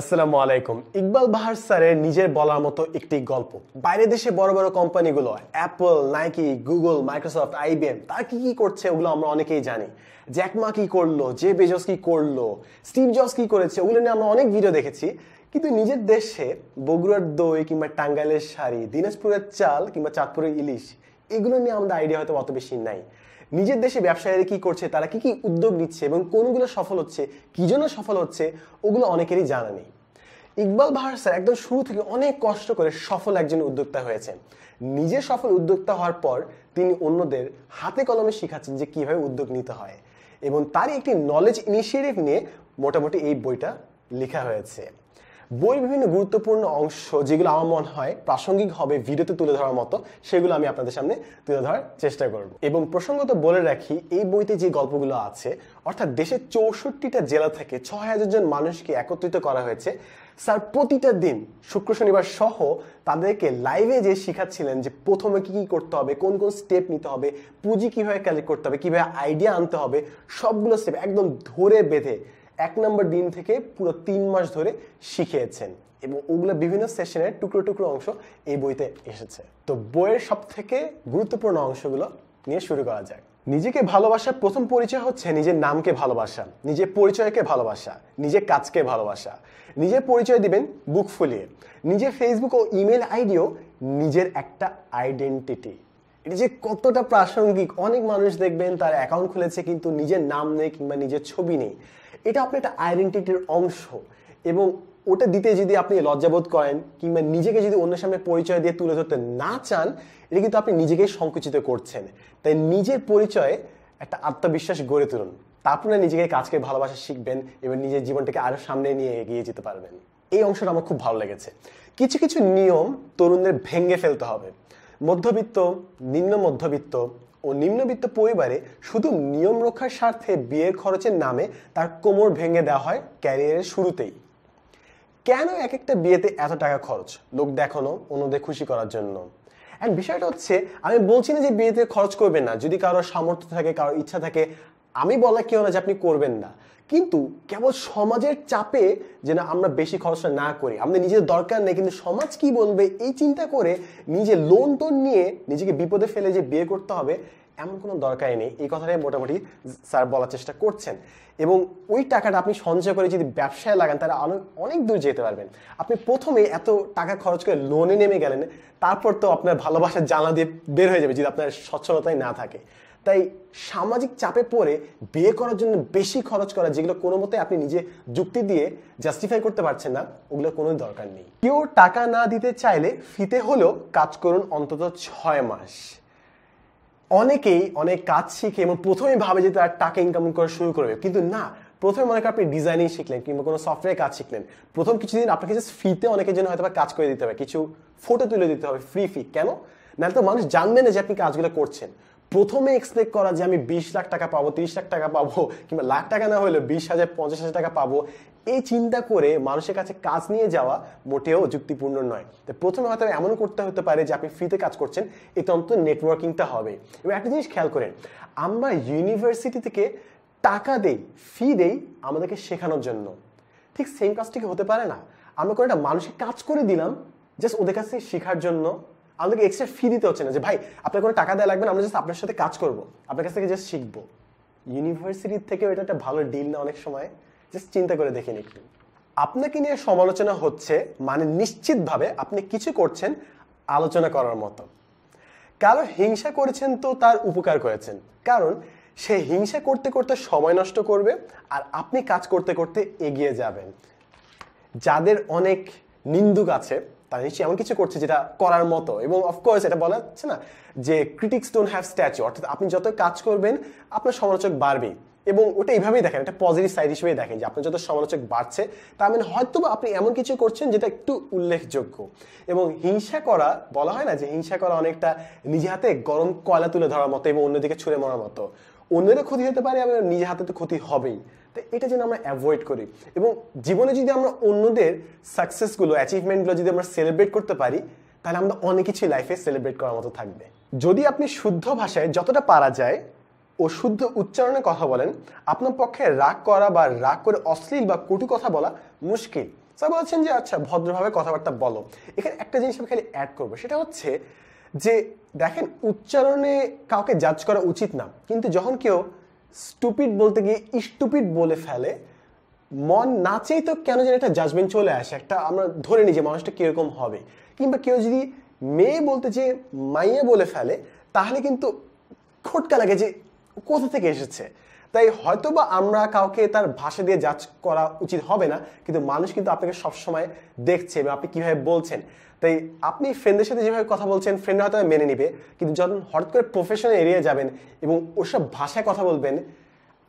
আসসালামু আলাইকুম ইকবাল বাহার স্যারের নিজের বলার মতো একটি গল্প বাইরে দেশে বড় বড় কোম্পানিগুলো Apple Nike Google Microsoft IBM তারা কি কি করছে ওগুলো আমরা অনেকেই জানি জ্যাকমা কি করলো জে বেজস কি করলো স্টিভ জস কি করেছে ওগুলো নিয়ে আমরা অনেক ভিডিও দেখেছি কিন্তু নিজের দেশে বগুড়ার দই কিংবা টাঙ্গাইলের শাড়ি দিনাজপুরের চাল কিংবা চাঁদপুরের ইলিশ এগুলো নিয়ে আমাদের আইডিয়া হয়তো অত বেশি নাই নিজের দেশে ব্যবসায়ীরা কি করছে তারা কি কি উদ্যোগ নিচ্ছে এবং কোনগুলো সফল হচ্ছে কী জন্য সফল হচ্ছে ওগুলো অনেকেরই জানা নেই ইকবাল বাহার স্যার একদম শুরু থেকে অনেক কষ্ট করে সফল একজন উদ্যোক্তা হয়েছেন নিজে সফল উদ্যোক্তা হওয়ার পর তিনি অন্যদের হাতে কলমে শিখাচ্ছেন যে কিভাবে উদ্যোগ নিতে হয় এবং তারই একটি নলেজ ইনিশিয়েটিভ নিয়ে মোটামুটি এই বইটা লেখা হয়েছে বই বিভিন্ন গুরুত্বপূর্ণ অংশ যেগুলো আমার মনে হয় প্রাসঙ্গিক হবে ভিডিওতে তুলে ধরার মতো সেগুলো আমি আপনাদের সামনে তুলে ধরার চেষ্টা করব এবং প্রসঙ্গত বলে রাখি এই বইতে যে গল্পগুলো আছে অর্থাৎ দেশের চৌষট্টিটা জেলা থেকে ছ হাজার জন মানুষকে একত্রিত করা হয়েছে স্যার প্রতিটা দিন শুক্র শনিবার সহ তাদেরকে লাইভে যে শেখাচ্ছিলেন যে প্রথমে কি কি করতে হবে কোন কোন স্টেপ নিতে হবে পুঁজি কীভাবে কালেক্ট করতে হবে কীভাবে আইডিয়া আনতে হবে সবগুলো স্টেপ একদম ধরে বেঁধে এক নম্বর দিন থেকে পুরো তিন মাস ধরে শিখিয়েছেন এবং ওগুলো বিভিন্ন সেশনের টুকরো টুকরো অংশ এই বইতে এসেছে তো বইয়ের সব থেকে গুরুত্বপূর্ণ অংশগুলো নিয়ে শুরু করা যায় নিজেকে ভালোবাসার প্রথম পরিচয় হচ্ছে নিজের নামকে ভালোবাসা নিজের পরিচয়কে ভালোবাসা নিজের কাজকে ভালোবাসা নিজের পরিচয় দিবেন বুক ফুলিয়ে নিজের ফেসবুক ও ইমেল আইডিও নিজের একটা আইডেন্টিটি এটা যে কতটা প্রাসঙ্গিক অনেক মানুষ দেখবেন তার অ্যাকাউন্ট খুলেছে কিন্তু নিজের নাম নেই কিংবা নিজের ছবি নেই এটা আপনার একটা আইডেন্টিটির অংশ এবং ওটা দিতে যদি আপনি লজ্জাবোধ করেন কিংবা নিজেকে যদি অন্যের সামনে পরিচয় দিয়ে তুলে ধরতে না চান এটা কিন্তু আপনি নিজেকেই সংকুচিত করছেন তাই নিজের পরিচয়ে একটা আত্মবিশ্বাস গড়ে তুলুন তারপর নিজেকে কাজকে ভালোবাসা শিখবেন এবং নিজের জীবনটাকে আরও সামনে নিয়ে এগিয়ে যেতে পারবেন এই অংশটা আমার খুব ভালো লেগেছে কিছু কিছু নিয়ম তরুণদের ভেঙে ফেলতে হবে মধ্যবিত্ত নিম্ন মধ্যবিত্ত ও নিম্নবিত্ত পরিবারে শুধু নিয়ম রক্ষার স্বার্থে বিয়ের খরচের নামে তার কোমর ভেঙে দেওয়া হয় ক্যারিয়ারের শুরুতেই কেন এক একটা বিয়েতে এত টাকা খরচ লোক দেখানো অন্যদের খুশি করার জন্য অ্যান্ড বিষয়টা হচ্ছে আমি বলছি না যে বিয়েতে খরচ করবেন না যদি কারোর সামর্থ্য থাকে কারোর ইচ্ছা থাকে আমি বলা কেউ না যে আপনি করবেন না কিন্তু কেবল সমাজের চাপে যেন আমরা বেশি খরচটা না করি আমাদের নিজের দরকার নেই কিন্তু সমাজ কি বলবে এই চিন্তা করে নিজে লোন টোন নিয়ে নিজেকে বিপদে ফেলে যে বিয়ে করতে হবে এমন কোনো দরকারই নেই এই কথাটাই মোটামুটি স্যার বলার চেষ্টা করছেন এবং ওই টাকাটা আপনি সঞ্চয় করে যদি ব্যবসায় লাগান তাহলে অনেক অনেক দূর যেতে পারবেন আপনি প্রথমে এত টাকা খরচ করে লোনে নেমে গেলেন তারপর তো আপনার ভালোবাসার জানা দিয়ে বের হয়ে যাবে যদি আপনার সচ্ছলতাই না থাকে তাই সামাজিক চাপে পড়ে বিয়ে করার জন্য বেশি খরচ করা যেগুলো কোনো মতে আপনি নিজে যুক্তি দিয়ে জাস্টিফাই করতে পারছেন না ওগুলো কোনো দরকার নেই কেউ টাকা না দিতে চাইলে ফিতে হলেও কাজ করুন অন্তত ছয় মাস অনেকেই অনেক কাজ শিখে এবং প্রথমেই ভাবে যে তারা টাকা ইনকাম করা শুরু করবে কিন্তু না প্রথমে মনে করেন আপনি ডিজাইনিং শিখলেন কিংবা কোনো সফটওয়্যার কাজ শিখলেন প্রথম কিছুদিন আপনাকে জাস্ট ফিতে অনেকের জন্য হয়তো কাজ করে দিতে হবে কিছু ফটো তুলে দিতে হবে ফ্রি ফি কেন নাহলে তো মানুষ জানবে না যে আপনি কাজগুলো করছেন প্রথমে এক্সপেক্ট করা যে আমি বিশ লাখ টাকা পাবো তিরিশ লাখ টাকা পাবো কিংবা লাখ টাকা না হলেও বিশ হাজার পঞ্চাশ হাজার টাকা পাবো এই চিন্তা করে মানুষের কাছে কাজ নিয়ে যাওয়া মোটেও যুক্তিপূর্ণ নয় তো প্রথমে হয়তো এমনও করতে হতে পারে যে আপনি ফ্রিতে কাজ করছেন এতে অন্তত নেটওয়ার্কিংটা হবে এবং একটা জিনিস খেয়াল করেন আমরা ইউনিভার্সিটি থেকে টাকা দেই ফি দেই আমাদেরকে শেখানোর জন্য ঠিক সেম কাজটিকে হতে পারে না আমরা কোনো একটা মানুষকে কাজ করে দিলাম জাস্ট ওদের কাছে শেখার জন্য আমাদেরকে এক্সট্রা ফি দিতে হচ্ছে না যে ভাই আপনার কোনো টাকা দেওয়া লাগবে না আমরা জাস্ট আপনার সাথে কাজ করবো আপনার কাছ থেকে জাস্ট শিখবো ইউনিভার্সিটির থেকেও এটা একটা ভালো ডিল না অনেক সময় জাস্ট চিন্তা করে দেখে একটু আপনাকে নিয়ে সমালোচনা হচ্ছে মানে নিশ্চিতভাবে আপনি কিছু করছেন আলোচনা করার মতো কারো হিংসা করেছেন তো তার উপকার করেছেন কারণ সে হিংসা করতে করতে সময় নষ্ট করবে আর আপনি কাজ করতে করতে এগিয়ে যাবেন যাদের অনেক নিন্দুক আছে তারা নিশ্চয়ই এমন কিছু করছে যেটা করার মতো এবং অফকোর্স এটা বলা যাচ্ছে না যে ক্রিটিক্স ডোন্ট হ্যাভ স্ট্যাচু অর্থাৎ আপনি যত কাজ করবেন আপনার সমালোচক বাড়বেই এবং ওটা এইভাবেই দেখেন একটা পজিটিভ সাইড হিসেবে দেখেন যে আপনি যত সমালোচক বাড়ছে তার মানে হয়তো আপনি এমন কিছু করছেন যেটা একটু উল্লেখযোগ্য এবং হিংসা করা বলা হয় না যে হিংসা করা অনেকটা নিজে হাতে গরম কয়লা তুলে ধরার মতো এবং অন্যদিকে ছুঁড়ে মারার মতো অন্যদের ক্ষতি হতে পারে আমি নিজের হাতে তো ক্ষতি হবেই তো এটা যেন আমরা অ্যাভয়েড করি এবং জীবনে যদি আমরা অন্যদের সাকসেসগুলো অ্যাচিভমেন্টগুলো যদি আমরা সেলিব্রেট করতে পারি তাহলে আমরা অনেক কিছুই লাইফে সেলিব্রেট করার মতো থাকবে যদি আপনি শুদ্ধ ভাষায় যতটা পারা যায় ও শুদ্ধ উচ্চারণে কথা বলেন আপনার পক্ষে রাগ করা বা রাগ করে অশ্লীল বা কটু কথা বলা মুশকিল স্যার বলছেন যে আচ্ছা ভদ্রভাবে কথাবার্তা বলো এখানে একটা জিনিস আমি খালি অ্যাড করবো সেটা হচ্ছে যে দেখেন উচ্চারণে কাউকে জাজ করা উচিত না কিন্তু যখন কেউ স্টুপিড বলতে গিয়ে স্টুপিড বলে ফেলে মন নাচেই তো কেন যেন একটা জাজমেন্ট চলে আসে একটা আমরা ধরে নিই যে মানুষটা কীরকম হবে কিংবা কেউ যদি মেয়ে বলতে যে মাইয়ে বলে ফেলে তাহলে কিন্তু খটকা লাগে যে কোথা থেকে এসেছে তাই হয়তো বা আমরা কাউকে তার ভাষা দিয়ে জাজ করা উচিত হবে না কিন্তু মানুষ কিন্তু আপনাকে সবসময় দেখছে এবং আপনি কীভাবে বলছেন তাই আপনি ফ্রেন্ডের সাথে যেভাবে কথা বলছেন ফ্রেন্ড হয়তো মেনে নিবে কিন্তু যখন হঠাৎ করে প্রফেশনাল এরিয়া যাবেন এবং ওসব ভাষায় কথা বলবেন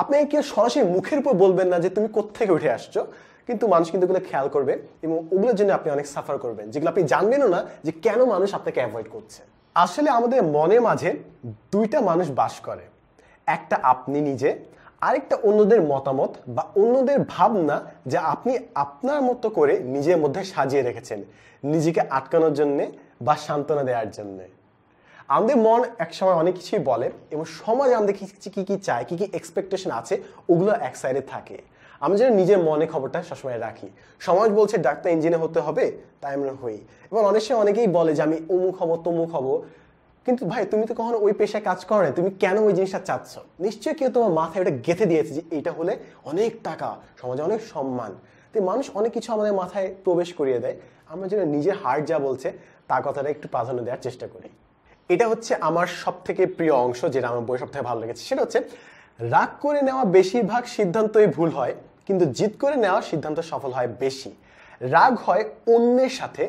আপনি কেউ সরাসরি মুখের উপর বলবেন না যে তুমি কোথেকে উঠে আসছো কিন্তু মানুষ কিন্তু ওগুলো খেয়াল করবে এবং ওগুলোর জন্য আপনি অনেক সাফার করবেন যেগুলো আপনি জানবেনও না যে কেন মানুষ আপনাকে অ্যাভয়েড করছে আসলে আমাদের মনের মাঝে দুইটা মানুষ বাস করে একটা আপনি নিজে আরেকটা অন্যদের মতামত বা অন্যদের ভাবনা যা আপনি আপনার মতো করে নিজের মধ্যে সাজিয়ে রেখেছেন নিজেকে আটকানোর জন্যে বা সান্ত্বনা দেওয়ার জন্যে আমাদের মন একসময় অনেক কিছুই বলে এবং সমাজ আমাদের কী কী চায় কী কী এক্সপেকটেশন আছে ওগুলো এক সাইডে থাকে আমি যেন নিজের মনে খবরটা সবসময় রাখি সমাজ বলছে ডাক্তার ইঞ্জিনিয়ার হতে হবে তাই আমরা হই এবং অনেক সময় অনেকেই বলে যে আমি অমুক হবো তমুক হবো কিন্তু ভাই তুমি তো কখনো ওই পেশায় কাজ করো না তুমি কেন ওই জিনিসটা চাচ্ছ নিশ্চয়ই কেউ তোমার মাথায় ওটা গেঁথে দিয়েছে যে এটা হলে অনেক টাকা সমাজে অনেক সম্মান তো মানুষ অনেক কিছু আমাদের মাথায় প্রবেশ করিয়ে দেয় আমরা যেন নিজের হার্ট যা বলছে তার কথাটা একটু প্রাধান্য দেওয়ার চেষ্টা করি এটা হচ্ছে আমার সব থেকে প্রিয় অংশ যেটা আমার বই সব থেকে ভালো লেগেছে সেটা হচ্ছে রাগ করে নেওয়া বেশিরভাগ সিদ্ধান্তই ভুল হয় কিন্তু জিত করে নেওয়া সিদ্ধান্ত সফল হয় বেশি রাগ হয় অন্যের সাথে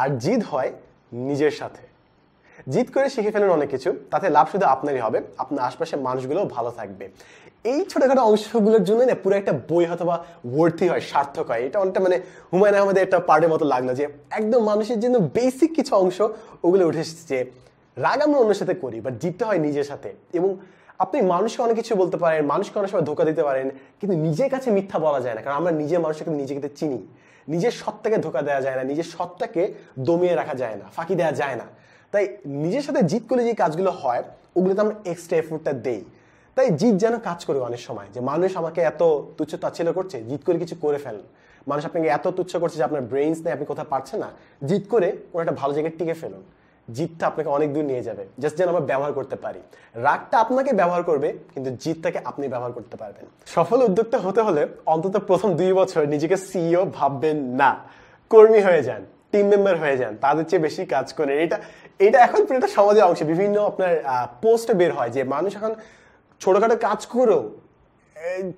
আর জিদ হয় নিজের সাথে জিত করে শিখে ফেলেন অনেক কিছু তাতে লাভ শুধু আপনারই হবে আপনার আশপাশের মানুষগুলোও ভালো থাকবে এই ছোটোখাটো অংশগুলোর জন্য না পুরো একটা বই অথবা ওয়ার্থি হয় সার্থক হয় এটা অনেকটা মানে হুমায়ুন আহমেদের একটা পার্টের মতো লাগলো যে একদম মানুষের জন্য বেসিক কিছু অংশ ওগুলো উঠে এসেছে রাগ আমরা অন্যের সাথে করি বাট জিততে হয় নিজের সাথে এবং আপনি মানুষকে অনেক কিছু বলতে পারেন মানুষকে অনেক সময় ধোকা দিতে পারেন কিন্তু নিজের কাছে মিথ্যা বলা যায় না কারণ আমরা নিজের মানুষকে নিজেকে চিনি নিজের সত্তাকে ধোকা দেওয়া যায় না নিজের সত্তাকে দমিয়ে রাখা যায় না ফাঁকি দেওয়া যায় না তাই নিজের সাথে জিত করে যে কাজগুলো হয় ওগুলোতে আমরা এক্সট্রা এফোর্টটা দেই তাই জিত যেন কাজ করে অনেক সময় যে মানুষ আমাকে এত তুচ্ছ তাচ্ছিল্য করছে জিত করে কিছু করে ফেল মানুষ আপনাকে এত তুচ্ছ করছে যে আপনার ব্রেইনস নেই আপনি কোথাও পারছেন না জিত করে কোনো একটা ভালো জায়গায় টিকে ফেলুন জিতটা আপনাকে অনেক দূর নিয়ে যাবে জাস্ট যেন আমরা ব্যবহার করতে পারি রাগটা আপনাকে ব্যবহার করবে কিন্তু জিতটাকে আপনি ব্যবহার করতে পারবেন সফল উদ্যোক্তা হতে হলে অন্তত প্রথম দুই বছর নিজেকে সিইও ভাববেন না কর্মী হয়ে যান টিম মেম্বার হয়ে যান তাদের চেয়ে বেশি কাজ করে এটা এটা এখন একটা সমাজের অংশে বিভিন্ন আপনার পোস্টে বের হয় যে মানুষ এখন ছোটোখাটো কাজ করেও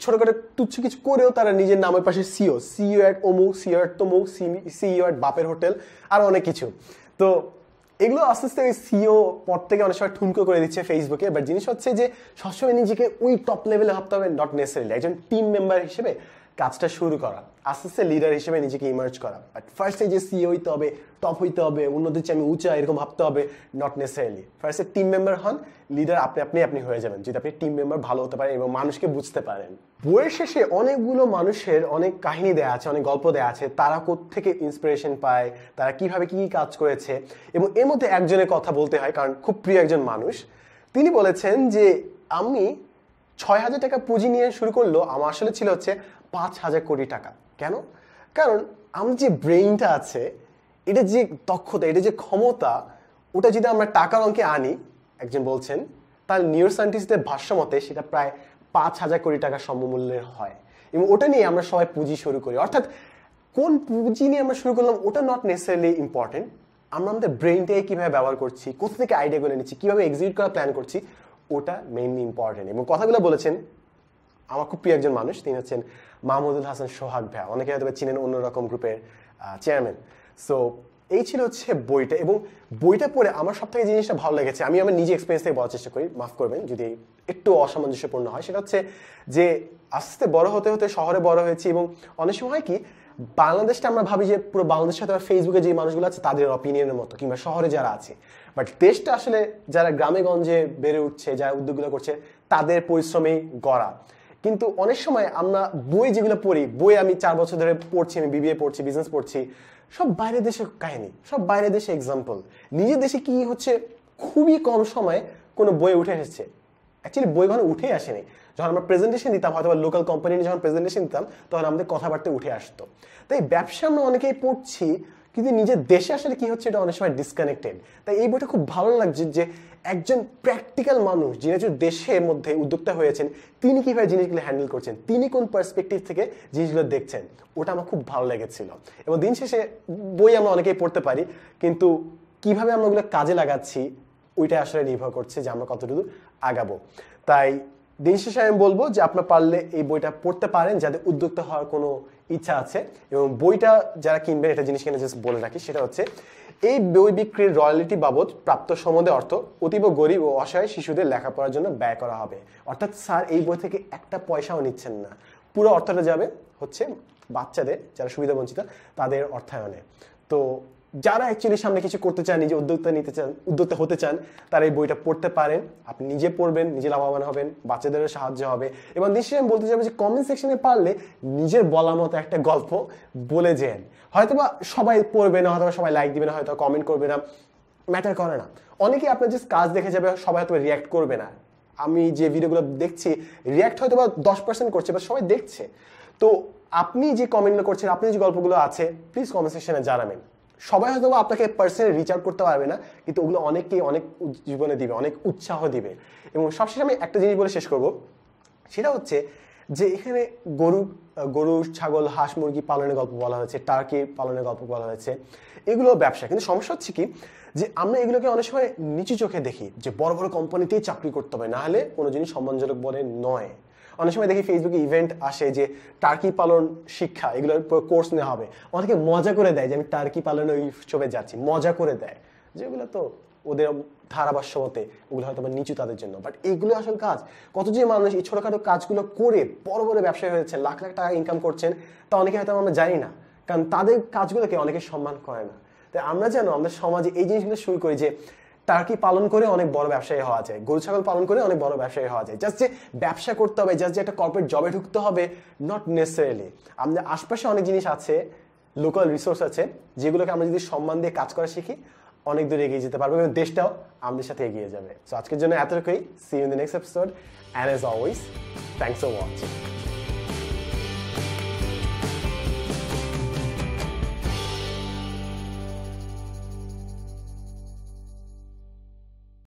ছোটোখাটো তুচ্ছ কিছু করেও তারা নিজের নামের পাশে সিও সিও অ্যাট অমুক সিও অ্যাট তমুক সিও অ্যাট বাপের হোটেল আর অনেক কিছু তো এগুলো আস্তে আস্তে ওই সিও e পর থেকে অনেক সময় ঠুনকো করে দিচ্ছে ফেসবুকে বাট জিনিস হচ্ছে যে সবসময় নিজেকে ওই টপ লেভেলে ভাবতে হবে নট নেসারিলি একজন টিম মেম্বার হিসেবে কাজটা শুরু করা আস্তে আস্তে লিডার হিসেবে নিজেকে ইমার্জ করা বাট ফার্স্টে যে সিও হইতে হবে টপ হইতে হবে উন্নতির চেয়ে আমি উঁচা এরকম ভাবতে হবে নট নেসেসারিলি ফার্স্টে টিম মেম্বার হন লিডার আপনি আপনি আপনি হয়ে যাবেন যদি আপনি টিম মেম্বার ভালো হতে পারেন এবং মানুষকে বুঝতে পারেন বইয়ের শেষে অনেকগুলো মানুষের অনেক কাহিনী দেয়া আছে অনেক গল্প দেয়া আছে তারা থেকে ইন্সপিরেশন পায় তারা কিভাবে কি কাজ করেছে এবং এর মধ্যে একজনের কথা বলতে হয় কারণ খুব প্রিয় একজন মানুষ তিনি বলেছেন যে আমি ছয় হাজার টাকা পুঁজি নিয়ে শুরু করলো আমার আসলে ছিল হচ্ছে পাঁচ হাজার কোটি টাকা কেন কারণ আমার যে ব্রেইনটা আছে এটা যে দক্ষতা এটা যে ক্ষমতা ওটা যদি আমরা টাকার অঙ্কে আনি একজন বলছেন তার নিউর সায়েন্টিস্টদের ভাষ্য মতে সেটা প্রায় পাঁচ হাজার কোটি টাকা সমমূল্যের হয় এবং ওটা নিয়ে আমরা সবাই পুঁজি শুরু করি অর্থাৎ কোন পুঁজি নিয়ে আমরা শুরু করলাম ওটা নট নেসেসারিলি ইম্পর্টেন্ট আমরা আমাদের ব্রেইনটাকে কীভাবে ব্যবহার করছি কোথা থেকে আইডিয়াগুলো নিচ্ছি কীভাবে এক্সিকিউট করার প্ল্যান করছি ওটা মেইনলি ইম্পর্টেন্ট এবং কথাগুলো বলেছেন আমার খুব প্রিয় একজন মানুষ তিনি হচ্ছেন মাহমুদুল হাসান সোহাগ ভাইয়া অনেকে হয়তো চিনেন অন্যরকম গ্রুপের চেয়ারম্যান সো এই ছিল হচ্ছে বইটা এবং বইটা পড়ে আমার সব থেকে জিনিসটা ভালো লেগেছে আমি আমার নিজে এক্সপিরিয়েন্স থেকে বলার চেষ্টা করি মাফ করবেন যদি একটু অসামঞ্জস্যপূর্ণ হয় সেটা হচ্ছে যে আস্তে আস্তে বড় হতে হতে শহরে বড় হয়েছি এবং অনেক সময় কি বাংলাদেশটা আমরা ভাবি যে পুরো বাংলাদেশে হয়তো ফেসবুকে যে মানুষগুলো আছে তাদের অপিনিয়নের মতো কিংবা শহরে যারা আছে বাট দেশটা আসলে যারা গ্রামে গঞ্জে বেড়ে উঠছে যারা উদ্যোগগুলো করছে তাদের পরিশ্রমেই গড়া কিন্তু অনেক সময় আমরা বই যেগুলো পড়ি বই আমি চার বছর ধরে পড়ছি আমি বিবিএ পড়ছি বিজনেস পড়ছি সব বাইরের দেশের কাহিনী সব বাইরের দেশে এক্সাম্পল নিজের দেশে কি হচ্ছে খুবই কম সময়ে কোনো বই উঠে এসেছে অ্যাকচুয়ালি বই ওখানে উঠে আসেনি যখন আমরা প্রেজেন্টেশন দিতাম হয়তো লোকাল কোম্পানি যখন প্রেজেন্টেশন দিতাম তখন আমাদের কথাবার্তা উঠে আসতো তাই ব্যবসা আমরা অনেকেই পড়ছি কিন্তু নিজের দেশে আসলে কি হচ্ছে এটা অনেক সময় ডিসকানেক্টেড তাই এই বইটা খুব ভালো লাগছে যে একজন প্র্যাকটিক্যাল মানুষ যিনি একজন দেশের মধ্যে উদ্যোক্তা হয়েছেন তিনি কীভাবে জিনিসগুলো হ্যান্ডেল করছেন তিনি কোন পার্সপেক্টিভ থেকে জিনিসগুলো দেখছেন ওটা আমার খুব ভালো লেগেছিল এবং দিন শেষে বই আমরা অনেকেই পড়তে পারি কিন্তু কিভাবে আমরা ওগুলো কাজে লাগাচ্ছি ওইটা আসলে নির্ভর করছে যে আমরা কতটুকু আগাবো তাই দিন শেষে আমি বলবো যে আপনার পারলে এই বইটা পড়তে পারেন যাদের উদ্যোক্তা হওয়ার কোনো ইচ্ছা আছে এবং বইটা যারা কিনবেন এটা জিনিস কিনে জাস্ট বলে রাখি সেটা হচ্ছে এই বই বিক্রির রয়্যালিটি বাবদ প্রাপ্ত সমদে অর্থ অতীব গরিব ও অসহায় শিশুদের লেখাপড়ার জন্য ব্যয় করা হবে অর্থাৎ স্যার এই বই থেকে একটা পয়সাও নিচ্ছেন না পুরো অর্থটা যাবে হচ্ছে বাচ্চাদের যারা সুবিধা বঞ্চিত তাদের অর্থায়নে তো যারা অ্যাকচুয়ালি সামনে কিছু করতে চান নিজে উদ্যোক্তা নিতে চান উদ্যোক্তা হতে চান তারা এই বইটা পড়তে পারেন আপনি নিজে পড়বেন নিজে লাভবান হবেন বাচ্চাদেরও সাহায্য হবে এবং নিশ্চয়ই আমি বলতে চাইবো যে কমেন্ট সেকশনে পারলে নিজের বলার মতো একটা গল্প বলে যেন হয়তোবা সবাই পড়বে না হয়তো সবাই লাইক দিবে না হয়তো কমেন্ট করবে না ম্যাটার করে না অনেকে আপনার যে কাজ দেখে যাবে সবাই হয়তো রিয়াক্ট করবে না আমি যে ভিডিওগুলো দেখছি রিয়াক্ট হয়তো বা দশ পার্সেন্ট করছে বা সবাই দেখছে তো আপনি যে কমেন্টগুলো করছেন আপনি যে গল্পগুলো আছে প্লিজ কমেন্ট সেকশনে জানাবেন সবাই হয়তো আপনাকে পার্সোনালি রিচ আউট করতে পারবে না কিন্তু ওগুলো অনেককেই অনেক জীবনে দিবে অনেক উৎসাহ দিবে এবং সবশেষে আমি একটা জিনিস বলে শেষ করব সেটা হচ্ছে যে এখানে গরু গরু ছাগল হাঁস মুরগি পালনের গল্প বলা হয়েছে টার্কি পালনের গল্প বলা হয়েছে এগুলো ব্যবসা কিন্তু সমস্যা হচ্ছে কি যে আমরা এগুলোকে অনেক সময় নিচু চোখে দেখি যে বড় বড় কোম্পানিতেই চাকরি করতে হবে না হলে কোনো জিনিস সম্মানজনক বলে নয় অনেক সময় দেখি ফেসবুকে ইভেন্ট আসে যে টার্কি পালন শিক্ষা এগুলোর কোর্স নেওয়া হবে অনেকে মজা করে দেয় যে আমি টার্কি পালনের ওই উৎসবে যাচ্ছি মজা করে দেয় যেগুলো তো ওদের মতে ওগুলো হয়তো নিচু তাদের জন্য বাট এইগুলো আসল কাজ কত যে মানুষ এই ছোটোখাটো কাজগুলো করে বড় বড় ব্যবসায়ী হয়েছে লাখ লাখ টাকা ইনকাম করছেন তা অনেকে হয়তো আমরা জানি না কারণ তাদের কাজগুলোকে অনেকে সম্মান করে না তাই আমরা যেন আমাদের সমাজে এই জিনিসগুলো শুরু করি যে টার্কি পালন করে অনেক বড় ব্যবসায়ী হওয়া যায় গরু ছাগল পালন করে অনেক বড় ব্যবসায়ী হওয়া যায় জাস্ট যে ব্যবসা করতে হবে জাস্ট যে একটা কর্পোরেট জবে ঢুকতে হবে নট নেসেসারিলি আমাদের আশপাশে অনেক জিনিস আছে লোকাল রিসোর্স আছে যেগুলোকে আমরা যদি সম্মান দিয়ে কাজ করা শিখি অনেক দূর এগিয়ে যেতে পারবো এবং দেশটাও আমাদের সাথে এগিয়ে যাবে সো আজকের জন্য এতটুকুই see in the next episode and as always thanks for watching